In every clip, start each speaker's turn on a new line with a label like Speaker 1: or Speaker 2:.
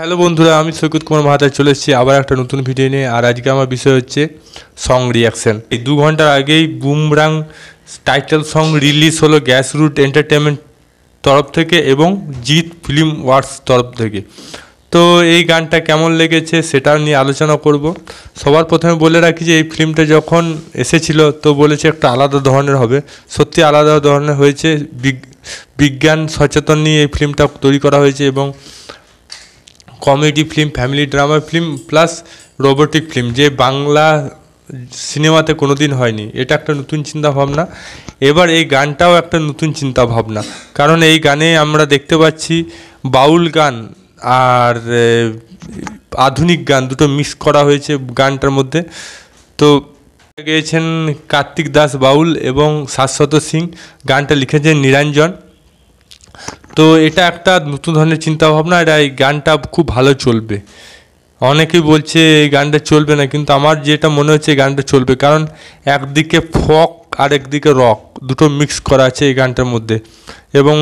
Speaker 1: hello বন্ধুরা আমি সৈকত কুমার মাহাতার চলে এসেছি আবার একটা নতুন ভিডিও নিয়ে আর আজকে আমার বিষয় হচ্ছে সং রিয়াকশান এই দু ঘন্টার আগেই বুমরাং টাইটেল সং রিলিজ হলো গ্যাস রুট এন্টারটেনমেন্ট তরফ থেকে এবং জিৎ ফিল্ম ওয়ার্কস তরফ থেকে তো এই গানটা কেমন লেগেছে সেটা নিয়ে আলোচনা করব সবার প্রথমে বলে রাখি যে এই ফিল্মটা যখন এসেছিল তো বলেছে একটা আলাদা ধরনের হবে সত্যি আলাদা ধরনের হয়েছে বিজ্ঞান সচেতন নিয়ে এই ফিল্মটা তৈরি করা হয়েছে এবং comedy film family drama film plus robotic film যে বাংলা সিনেমাতে কোনো দিন হয়নি এটা একটা নতুন চিন্তা ভাবনা এবার এই গানটাও একটা নতুন চিন্তা ভাবনা কারণ এই গানে আমরা দেখতে পাচ্ছি বাউল গান আর আধুনিক গান দুটো মিক্স করা হয়েছে গানটার মধ্যে তো গেয়েছেন কার্তিক দাস বাউল এবং শাশ্বত সিং গানটা লিখেছেন নিরঞ্জন তো এটা একটা নতুন ধরনের চিন্তাভাবনা এটা এই গানটা খুব ভালো চলবে অনেকেই বলছে এই গানটা চলবে না কিন্তু আমার যেটা মনে হচ্ছে এই গানটা চলবে কারণ একদিকে ফক আর একদিকে রক দুটো মিক্স করা আছে এই গানটার মধ্যে এবং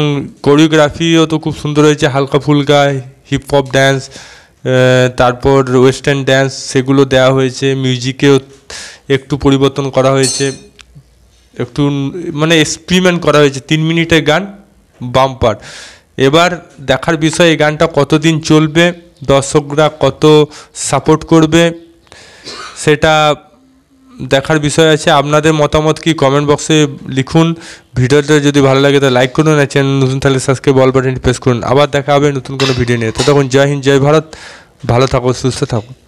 Speaker 1: কোরিওগ্রাফিও তো খুব সুন্দর হয়েছে হালকা ফুলকা হিপ হপ ড্যান্স তারপর ওয়েস্টার্ন ড্যান্স সেগুলো দেওয়া হয়েছে মিউজিকেও একটু পরিবর্তন করা হয়েছে একটু মানে এক্সপেরিমেন্ট করা হয়েছে তিন মিনিটের গান বাম্পার এবার দেখার বিষয় এই গানটা কতদিন চলবে দর্শকরা কত সাপোর্ট করবে সেটা দেখার বিষয় আছে আপনাদের মতামত কি কমেন্ট বক্সে লিখুন ভিডিওটা যদি ভালো লাগে তাহলে লাইক করুন আর চ্যানেল নতুন তাহলে সাবস্ক্রাইব অল বাটনটি প্রেস করুন আবার দেখা হবে নতুন কোনো ভিডিও নিয়ে তো তখন জয় হিন্দ জয় ভারত ভালো থাকো সুস্থ থাকো